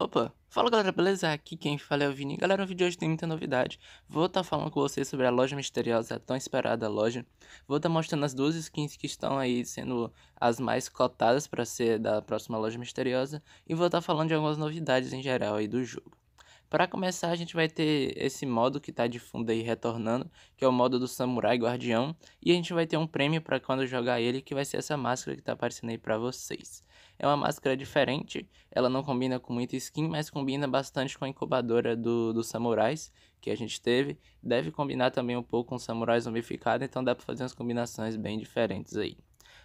Opa, fala galera, beleza? Aqui quem fala é o Vini. Galera, no vídeo de hoje tem muita novidade. Vou estar tá falando com vocês sobre a loja misteriosa, a tão esperada loja. Vou estar tá mostrando as duas skins que estão aí sendo as mais cotadas para ser da próxima loja misteriosa. E vou estar tá falando de algumas novidades em geral aí do jogo. Para começar, a gente vai ter esse modo que está de fundo aí retornando, que é o modo do Samurai Guardião, e a gente vai ter um prêmio para quando jogar ele, que vai ser essa máscara que está aparecendo aí para vocês. É uma máscara diferente, ela não combina com muita skin, mas combina bastante com a incubadora do, dos samurais que a gente teve. Deve combinar também um pouco com o samurai zombificado, então dá para fazer umas combinações bem diferentes aí.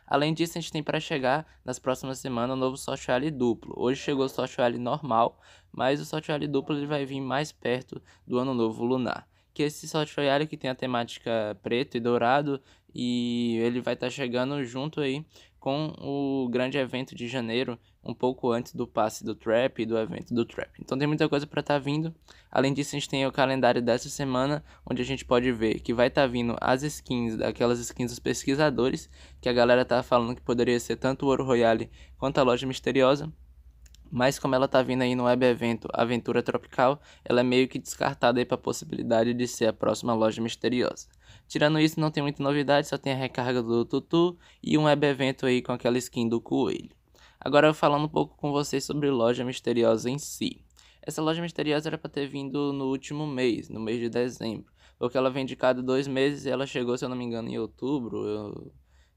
Além disso, a gente tem para chegar nas próximas semanas o novo Sochali duplo. Hoje chegou o Sochali normal, mas o Sochali duplo ele vai vir mais perto do Ano Novo Lunar. Que esse Sochali que tem a temática preto e dourado e ele vai estar tá chegando junto aí com o grande evento de janeiro, um pouco antes do passe do Trap e do evento do Trap. Então tem muita coisa para estar tá vindo. Além disso, a gente tem o calendário dessa semana, onde a gente pode ver que vai estar tá vindo as skins, daquelas skins dos pesquisadores, que a galera tá falando que poderia ser tanto o Ouro Royale quanto a Loja Misteriosa. Mas como ela tá vindo aí no web evento Aventura Tropical, ela é meio que descartada aí para a possibilidade de ser a próxima loja misteriosa. Tirando isso, não tem muita novidade, só tem a recarga do Tutu e um web evento aí com aquela skin do coelho. Agora falando um pouco com vocês sobre loja misteriosa em si. Essa loja misteriosa era para ter vindo no último mês, no mês de dezembro, porque ela vem de cada dois meses e ela chegou, se eu não me engano, em outubro. Eu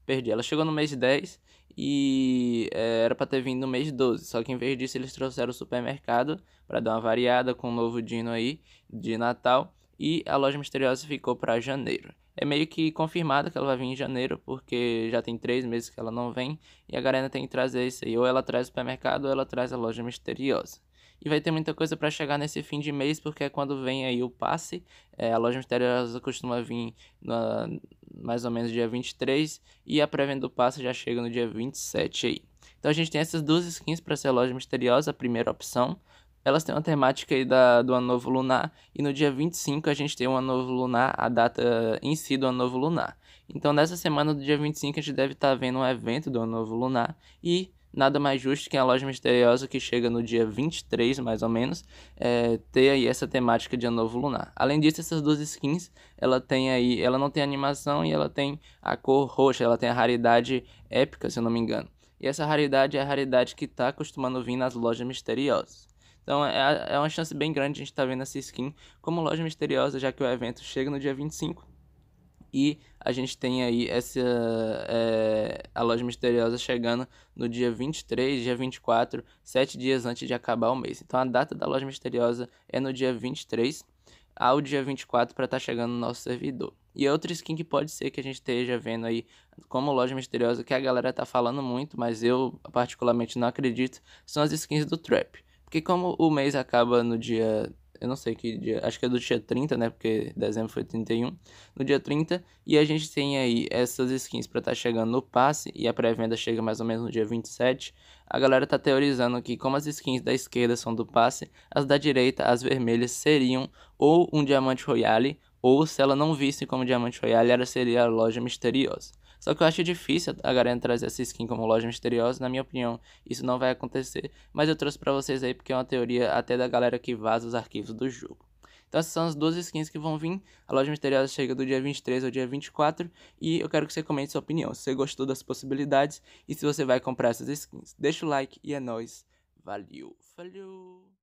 perdi. Ela chegou no mês 10 e é, era para ter vindo no mês 12. Só que em vez disso eles trouxeram o supermercado para dar uma variada com o um novo Dino aí de Natal e a Loja Misteriosa ficou para janeiro. É meio que confirmado que ela vai vir em janeiro, porque já tem três meses que ela não vem, e a Garena tem que trazer isso aí. Ou ela traz o supermercado, ou ela traz a Loja Misteriosa. E vai ter muita coisa para chegar nesse fim de mês, porque é quando vem aí o passe. É, a Loja Misteriosa costuma vir na, mais ou menos dia 23, e a pré-venda do passe já chega no dia 27 aí. Então a gente tem essas duas skins para ser a Loja Misteriosa, a primeira opção elas têm uma temática aí da, do Anovo Lunar, e no dia 25 a gente tem o Anovo Lunar, a data eh, em si do Anovo Lunar. Então nessa semana do dia 25 a gente deve estar tá vendo um evento do Anovo Lunar, e nada mais justo que a loja misteriosa que chega no dia 23, mais ou menos, é, ter aí essa temática de Anovo Lunar. Além disso, essas duas skins, ela tem aí, ela não tem animação e ela tem a cor roxa, ela tem a raridade épica, se eu não me engano. E essa raridade é a raridade que está acostumando vir nas lojas misteriosas. Então é, é uma chance bem grande de a gente estar tá vendo essa skin como loja misteriosa, já que o evento chega no dia 25 e a gente tem aí essa é, a loja misteriosa chegando no dia 23, dia 24, sete dias antes de acabar o mês. Então a data da loja misteriosa é no dia 23 ao dia 24 para estar tá chegando no nosso servidor. E outra skin que pode ser que a gente esteja vendo aí como loja misteriosa, que a galera tá falando muito, mas eu particularmente não acredito, são as skins do Trap. Porque como o mês acaba no dia. Eu não sei que dia. Acho que é do dia 30, né? Porque dezembro foi 31. No dia 30. E a gente tem aí essas skins pra estar tá chegando no passe. E a pré-venda chega mais ou menos no dia 27. A galera tá teorizando que, como as skins da esquerda são do passe, as da direita, as vermelhas, seriam ou um diamante royale. Ou se ela não visse como diamante royale, ela seria a loja misteriosa. Só que eu acho difícil a Garena trazer essa skin como loja misteriosa, na minha opinião, isso não vai acontecer, mas eu trouxe para vocês aí porque é uma teoria até da galera que vaza os arquivos do jogo. Então essas são as duas skins que vão vir. A loja misteriosa chega do dia 23 ao dia 24 e eu quero que você comente sua opinião, se você gostou das possibilidades e se você vai comprar essas skins. Deixa o like e é nóis. Valeu, falou!